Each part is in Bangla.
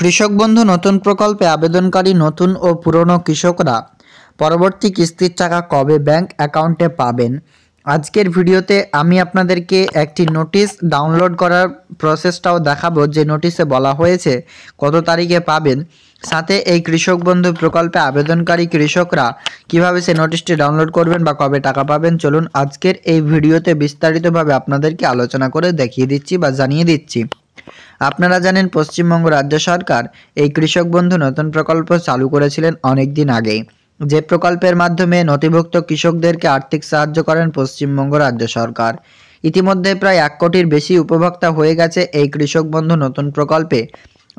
কৃষক বন্ধু নতুন প্রকল্পে আবেদনকারী নতুন ও পুরনো কৃষকরা পরবর্তী কিস্তির টাকা কবে ব্যাংক অ্যাকাউন্টে পাবেন আজকের ভিডিওতে আমি আপনাদেরকে একটি নোটিশ ডাউনলোড করার প্রসেসটাও দেখাবো যে নোটিশে বলা হয়েছে কত তারিখে পাবেন সাথে এই কৃষক বন্ধু প্রকল্পে আবেদনকারী কৃষকরা কিভাবে সে নোটিশটি ডাউনলোড করবেন বা কবে টাকা পাবেন চলুন আজকের এই ভিডিওতে বিস্তারিতভাবে আপনাদেরকে আলোচনা করে দেখিয়ে দিচ্ছি বা জানিয়ে দিচ্ছি আপনারা জানেন পশ্চিমবঙ্গ রাজ্য সরকার এই কৃষক বন্ধু নতুন প্রকল্প চালু করেছিলেন অনেক দিন আগে যে প্রকল্পের মাধ্যমে নথিভুক্ত কৃষকদেরকে আর্থিক সাহায্য করেন পশ্চিমবঙ্গ রাজ্য সরকার ইতিমধ্যে প্রায় এক কোটির বেশি উপভোক্তা হয়ে গেছে এই কৃষক বন্ধু নতুন প্রকল্পে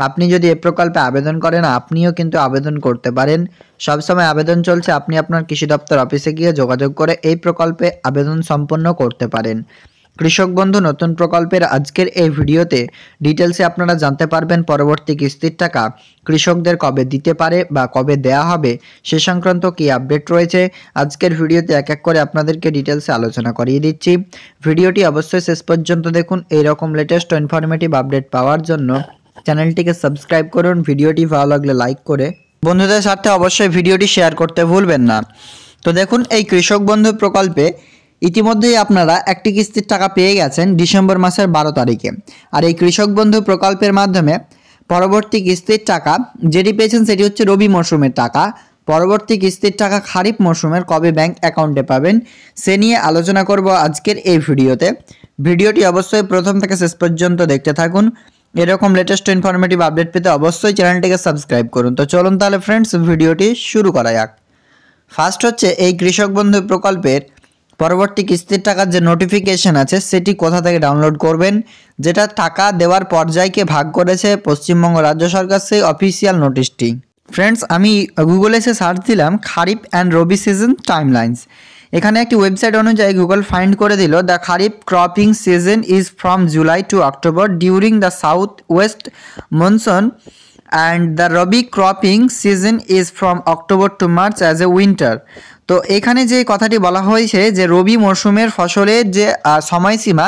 আপনি যদি এ প্রকল্পে আবেদন করেন আপনিও কিন্তু আবেদন করতে পারেন সবসময় আবেদন চলছে আপনি আপনার কৃষি দপ্তর অফিসে গিয়ে যোগাযোগ করে এই প্রকল্পে আবেদন সম্পন্ন করতে পারেন কৃষক বন্ধু নতুন প্রকল্পের আজকের এই ভিডিওতে ডিটেলসে আপনারা জানতে পারবেন পরবর্তী কিস্তির টাকা কৃষকদের কবে দিতে পারে বা কবে দেয়া হবে সে সংক্রান্ত কি আপডেট রয়েছে আজকের ভিডিওতে এক এক করে আপনাদেরকে ডিটেলসে আলোচনা করিয়ে দিচ্ছি ভিডিওটি অবশ্যই শেষ পর্যন্ত দেখুন এই রকম লেটেস্ট ইনফরমেটিভ আপডেট পাওয়ার জন্য চ্যানেলটিকে সাবস্ক্রাইব করুন ভিডিওটি ভালো লাগলে লাইক করে বন্ধুদের সাথে অবশ্যই ভিডিওটি শেয়ার করতে ভুলবেন না তো দেখুন এই কৃষক বন্ধু প্রকল্পে ইতিমধ্যেই আপনারা একটি কিস্তির টাকা পেয়ে গেছেন ডিসেম্বর মাসের বারো তারিখে আর এই কৃষক বন্ধু প্রকল্পের মাধ্যমে পরবর্তী কিস্তির টাকা যেটি পেয়েছেন সেটি হচ্ছে রবি মরশুমের টাকা পরবর্তী কিস্তির টাকা খারিফ মরশুমের কবে ব্যাংক অ্যাকাউন্টে পাবেন সে নিয়ে আলোচনা করব আজকের এই ভিডিওতে ভিডিওটি অবশ্যই প্রথম থেকে শেষ পর্যন্ত দেখতে থাকুন এরকম লেটেস্ট ইনফরমেটিভ আপডেট পেতে অবশ্যই চ্যানেলটিকে সাবস্ক্রাইব করুন তো চলুন তাহলে ফ্রেন্ডস ভিডিওটি শুরু করা যাক ফার্স্ট হচ্ছে এই কৃষক বন্ধু প্রকল্পের পরবর্তী কিস্তির টাকার যে নোটিফিকেশন আছে সেটি কোথা থেকে ডাউনলোড করবেন যেটা টাকা দেওয়ার পর্যায়কে ভাগ করেছে পশ্চিমবঙ্গ রাজ্য সরকার সেই অফিসিয়াল নোটিশটি ফ্রেন্ডস আমি গুগলে এসে সার্চ দিলাম খারিফ অ্যান্ড রবি সিজন টাইম লাইনস এখানে একটি ওয়েবসাইট অনুযায়ী গুগল ফাইন্ড করে দিল the kharif cropping season is from July to October during the south west monsoon and the rabi cropping season is from October to March as a winter তো এখানে যে কথাটি বলা হয়েছে যে রবি মরশুমের ফসলের যে সময়সীমা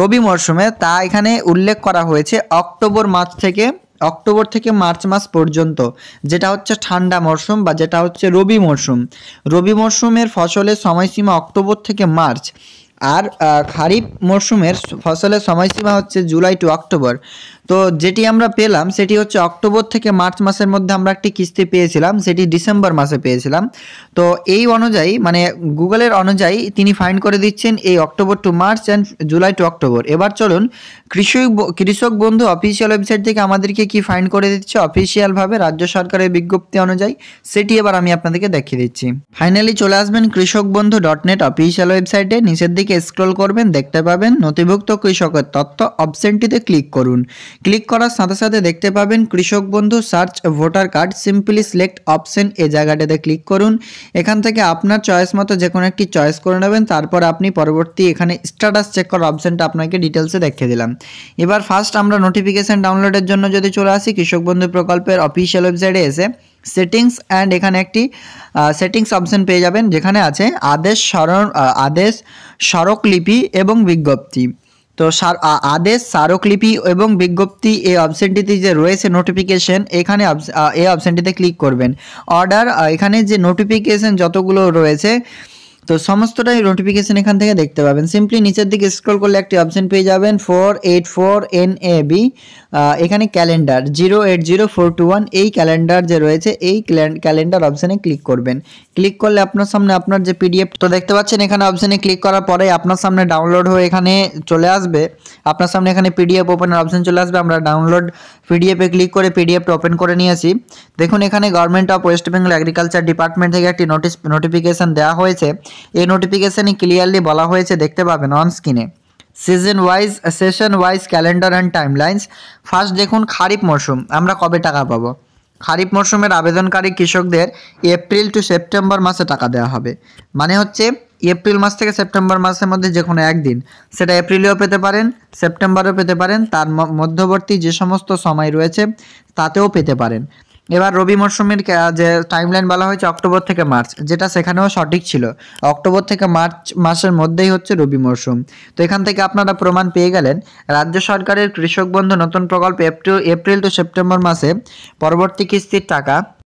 রবি মরশুমে তা এখানে উল্লেখ করা হয়েছে অক্টোবর মাস থেকে অক্টোবর থেকে মার্চ মাস পর্যন্ত যেটা হচ্ছে ঠান্ডা মরশুম বা যেটা হচ্ছে রবি মরশুম রবি মরশুমের ফসলের সময়সীমা অক্টোবর থেকে মার্চ আর খারিফ মরশুমের ফসলের সময়সীমা হচ্ছে জুলাই টু অক্টোবর তো যেটি আমরা পেলাম সেটি হচ্ছে অক্টোবর থেকে মার্চ মাসের মধ্যে আমরা একটি কিস্তি পেয়েছিলাম সেটি ডিসেম্বর মাসে পেয়েছিলাম তো এই অনুযায়ী মানে গুগলের অনুযায়ী তিনি ফাইন করে দিচ্ছেন এই October to March and July to October এবার চলুন কৃষক কৃষক বন্ধু অফিসিয়াল ওয়েবসাইট থেকে আমাদেরকে কি ফাইন করে দিচ্ছে অফিসিয়ালভাবে রাজ্য সরকারের বিজ্ঞপ্তি অনুযায়ী সেটি এবার আমি আপনাদেরকে দেখিয়ে দিচ্ছি ফাইনালি চলে আসবেন কৃষক বন্ধু ডট নেট অফিসিয়াল ওয়েবসাইটে নিচের দিকে স্ক্রল করবেন দেখতে পাবেন নথিভুক্ত কৃষকের তথ্য অপশনটিতে ক্লিক করুন ক্লিক করার সাথে সাথে দেখতে পাবেন Krishak Bandhu search voter card simply select option এ জায়গাটাতে ক্লিক করুন এখান থেকে আপনার চয়েস মতো যে কোনো একটি চয়েস করে নেবেন তারপর আপনি পরবর্তী এখানে স্ট্যাটাস চেক করার অপশনটা আপনাকে ডিটেলসে দেখিয়ে দিলাম এবার ফার্স্ট আমরা নোটিফিকেশান ডাউনলোডের জন্য যদি চলে আসি কৃষক বন্ধু প্রকল্পের অফিসিয়াল ওয়েবসাইটে এসে সেটিংস অ্যান্ড এখানে একটি সেটিংস অপশন পেয়ে যাবেন যেখানে আছে আদেশ স্মরণ আদেশ স্মারকলিপি এবং বিজ্ঞপ্তি তো আদেশ স্মারকলিপি এবং বিজ্ঞপ্তি এই অপশানটিতে যে রয়েছে নোটিফিকেশন এখানে এই অপশানটিতে ক্লিক করবেন অর্ডার এখানে যে নোটিফিকেশন যতগুলো রয়েছে তো সমস্তটাই নোটিফিকেশন এখান থেকে দেখতে পাবেন सिंपली নিচের দিকে স্ক্রল করলে একটি অপশন পেয়ে যাবেন 484NAB এখানে calendar zero eight zero four two one এই ক্যালেন্ডার যে রয়েছে এই ক্যালেন্ডার অপশানে ক্লিক করবেন ক্লিক করলে আপনার সামনে আপনার যে পিডিএফ তো দেখতে পাচ্ছেন এখানে অপশানে ক্লিক করার পরে আপনার সামনে ডাউনলোড হয়ে এখানে চলে আসবে আপনার সামনে এখানে পিডিএফ ওপেনের অপশান চলে আসবে আমরা ডাউনলোড পিডিএফে ক্লিক করে পিডিএফটা ওপেন করে নিয়েছি দেখুন এখানে government of West Bengal agriculture department থেকে একটি নোটিস নোটিফিকেশান দেওয়া হয়েছে এই নোটিফিকেশানে ক্লিয়ারলি বলা হয়েছে দেখতে পাবেন অন স্ক্রিনে season wise session wise calendar and timelines first দেখুন খারিফ মরশুম আমরা কবে টাকা পাবো খারিফ মরশুমের আবেদনকারী কৃষকদের এপ্রিল টু সেপ্টেম্বর মাসে টাকা দেওয়া হবে মানে হচ্ছে এপ্রিল মাস থেকে সেপ্টেম্বর মাসের মধ্যে যে কোনো একদিন সেটা এপ্রিলেও পেতে পারেন সেপ্টেম্বরেও পেতে পারেন তার মধ্যবর্তী যে সমস্ত সময় রয়েছে তাতেও পেতে পারেন এবার রবি মরশুমের যে টাইমলাইন বলা হয়েছে অক্টোবর থেকে মার্চ যেটা সেখানেও সঠিক ছিল অক্টোবর থেকে মার্চ মাসের মধ্যেই হচ্ছে রবি মরশুম তো এখান থেকে আপনারা প্রমাণ পেয়ে গেলেন রাজ্য সরকারের কৃষক বন্ধু নতুন প্রকল্প এপ্রিল এপ্রিল টু সেপ্টেম্বর মাসে পরবর্তী কিস্তির টাকা